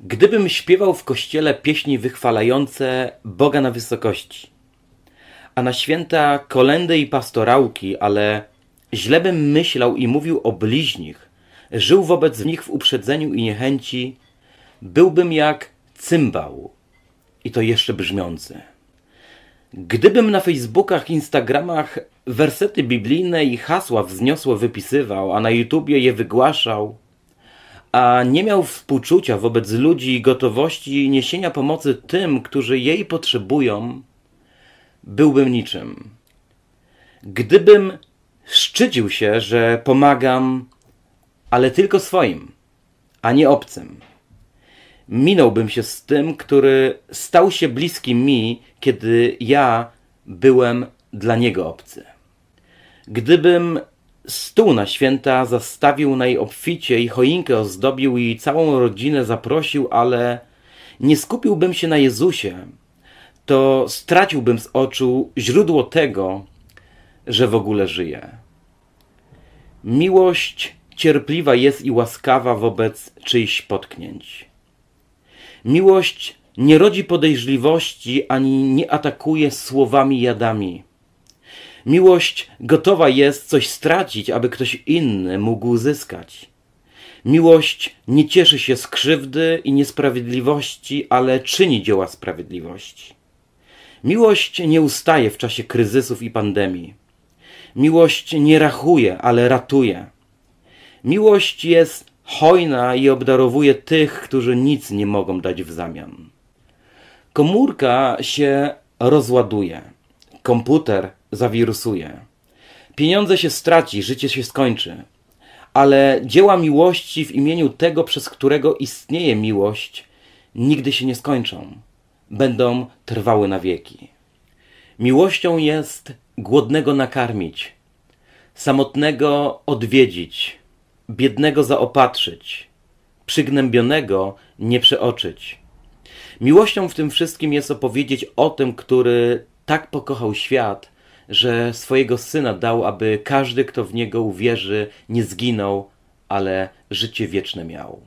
Gdybym śpiewał w kościele pieśni wychwalające Boga na wysokości, a na święta kolendy i pastorałki, ale źle bym myślał i mówił o bliźnich, żył wobec nich w uprzedzeniu i niechęci, byłbym jak cymbał i to jeszcze brzmiący. Gdybym na Facebookach, Instagramach wersety biblijne i hasła wzniosło wypisywał, a na YouTubie je wygłaszał, a nie miał współczucia wobec ludzi i gotowości niesienia pomocy tym, którzy jej potrzebują, byłbym niczym. Gdybym szczycił się, że pomagam, ale tylko swoim, a nie obcym, minąłbym się z tym, który stał się bliski mi, kiedy ja byłem dla niego obcy. Gdybym Stół na święta zastawił najobficie i choinkę ozdobił i całą rodzinę zaprosił, ale nie skupiłbym się na Jezusie, to straciłbym z oczu źródło tego, że w ogóle żyje. Miłość cierpliwa jest i łaskawa wobec czyichś potknięć. Miłość nie rodzi podejrzliwości ani nie atakuje słowami jadami. Miłość gotowa jest coś stracić, aby ktoś inny mógł zyskać. Miłość nie cieszy się z krzywdy i niesprawiedliwości, ale czyni dzieła sprawiedliwości. Miłość nie ustaje w czasie kryzysów i pandemii. Miłość nie rachuje, ale ratuje. Miłość jest hojna i obdarowuje tych, którzy nic nie mogą dać w zamian. Komórka się rozładuje. Komputer zawirusuje. Pieniądze się straci, życie się skończy. Ale dzieła miłości w imieniu tego, przez którego istnieje miłość, nigdy się nie skończą. Będą trwały na wieki. Miłością jest głodnego nakarmić, samotnego odwiedzić, biednego zaopatrzyć, przygnębionego nie przeoczyć. Miłością w tym wszystkim jest opowiedzieć o tym, który tak pokochał świat, że swojego syna dał, aby każdy, kto w niego uwierzy, nie zginął, ale życie wieczne miał.